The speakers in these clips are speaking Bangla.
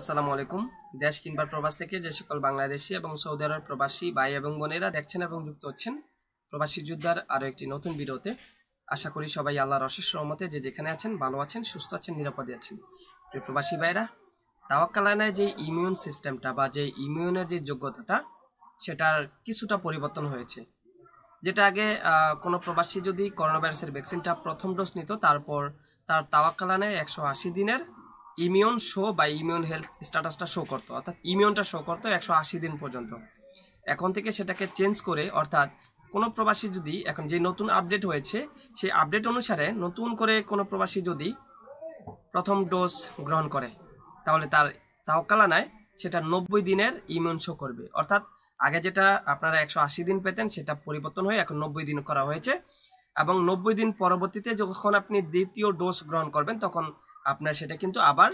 আসসালামু আলাইকুম দেশ কিংবা প্রবাস থেকে যে সকল বাংলাদেশি এবং সৌদি আরব প্রবাসী ভাই এবং বোনেরা দেখছেন এবং যুক্ত হচ্ছেন প্রবাসী যোদ্ধার আরও একটি নতুন ভিডিওতে আশা করি সবাই আল্লাহর অশেষ রহমতে যে যেখানে আছেন ভালো আছেন সুস্থ আছেন নিরাপদে আছেন প্রিয় প্রবাসী ভাইরা তাওয়াকালায় যে ইমিউন সিস্টেমটা বা যে ইমিউনের যে যোগ্যতাটা সেটার কিছুটা পরিবর্তন হয়েছে যেটা আগে কোনো প্রবাসী যদি করোনা ভাইরাসের ভ্যাকসিনটা প্রথম ডোজ নিত তারপর তার তাওয়াকালানায় একশো আশি দিনের ইমিউন শো বা ইমিউন হেলথ স্ট্যাটাসটা শো করতো অর্থাৎ ইমিউনটা শো করতো একশো আশি দিন পর্যন্ত এখন থেকে সেটাকে চেঞ্জ করে অর্থাৎ কোনো প্রবাসী যদি এখন যে নতুন আপডেট হয়েছে সেই আপডেট অনুসারে নতুন করে কোনো প্রবাসী যদি প্রথম ডোজ গ্রহণ করে তাহলে তার নেয় সেটা নব্বই দিনের ইমিউন শো করবে অর্থাৎ আগে যেটা আপনারা একশো আশি দিন পেতেন সেটা পরিবর্তন হয়ে এখন নব্বই দিন করা হয়েছে এবং নব্বই দিন পরবর্তীতে যখন আপনি দ্বিতীয় ডোজ গ্রহণ করবেন তখন আপনার সেটা কিন্তু আবার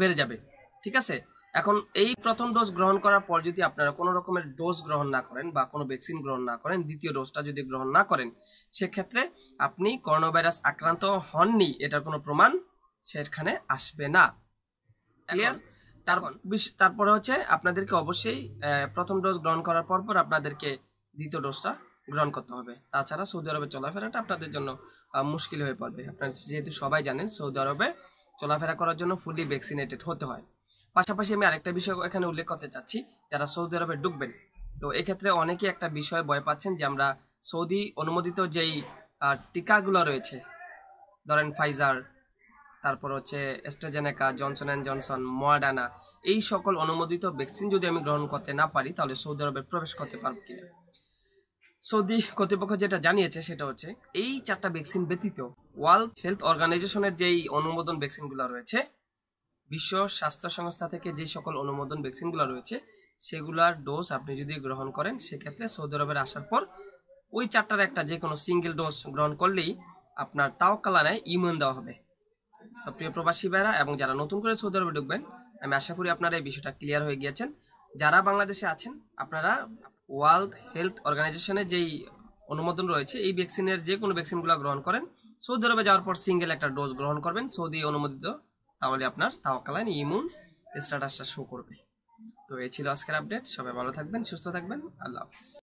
বেড়ে যাবে ঠিক আছে এখন এই প্রথম ডোজ গ্রহণ করার পর যদি আপনারা কোনো রকমের ডোজ গ্রহণ না করেন বা কোনো ভ্যাকসিন গ্রহণ না করেন দ্বিতীয় ডোজটা যদি গ্রহণ না করেন সেক্ষেত্রে আপনি করোনা ভাইরাস আক্রান্ত হননি এটার কোনো প্রমাণ সেখানে আসবে না ক্লিয়ার তারপর তারপরে হচ্ছে আপনাদেরকে অবশ্যই প্রথম ডোজ গ্রহণ করার পর পর আপনাদেরকে দ্বিতীয় ডোজটা গ্রহণ করতে হবে তাছাড়া সৌদি আরবে চলাফেরাটা আপনাদের জন্য মুশকিল হয়ে পড়বে আপনারা যেহেতু সবাই জানেন সৌদি আরবে চলাফেরা করার জন্য ফুলি ভ্যাকসিনেটেড হতে হয় পাশাপাশি আমি আরেকটা বিষয় এখানে উল্লেখ করতে চাচ্ছি যারা সৌদি আরবে ঢুকবেন তো এক্ষেত্রে অনেকেই একটা বিষয় ভয় পাচ্ছেন যে আমরা সৌদি অনুমোদিত যেই টিকাগুলো রয়েছে ধরেন ফাইজার তারপর হচ্ছে AstraZeneca Johnson and Johnson Moderna এই সকল অনুমোদিত ভ্যাকসিন যদি আমি গ্রহণ করতে না পারি তাহলে সৌদি আরবে প্রবেশ করতে পারবো কিনা সৌদি কর্তৃপক্ষ যেটা জানিয়েছে সেটা হচ্ছে এই চারটা ভ্যাকসিন ব্যতীত ওয়ার্ল্ড হেলথ অর্গানাইজেশনের যেই অনুমোদন ভ্যাকসিনগুলো রয়েছে বিশ্ব স্বাস্থ্য সংস্থা থেকে যে সকল অনুমোদন ভ্যাকসিনগুলো রয়েছে সেগুলার ডোজ আপনি যদি গ্রহণ করেন সেক্ষেত্রে সৌদি আরবের আসার পর ওই চারটার একটা যে কোনো সিঙ্গেল ডোজ গ্রহণ করলেই আপনার তাও কালানায় ইমিউন দেওয়া হবে তো প্রিয় প্রবাসী ভাইরা এবং যারা নতুন করে সৌদি আরবে ঢুকবেন আমি আশা করি আপনারা এই বিষয়টা ক্লিয়ার হয়ে গিয়েছেন যারা বাংলাদেশে আছেন আপনারা ওয়ার্ল্ড হেলথ অর্গানাইজেশনের যেই অনুমোদন রয়েছে এই ভ্যাকসিনের যে কোনো ভ্যাকসিনগুলো গ্রহণ করেন সৌদি আরবে যাওয়ার পর সিঙ্গেল একটা ডোজ গ্রহণ করবেন সৌদি অনুমোদিত তাহলে আপনার তাওয়াকালীন ইমিউন স্ট্যাটাসটা শো করবে তো এই ছিল আজকের আপডেট সবাই ভালো থাকবেন সুস্থ থাকবেন আল্লাহ হাফিজ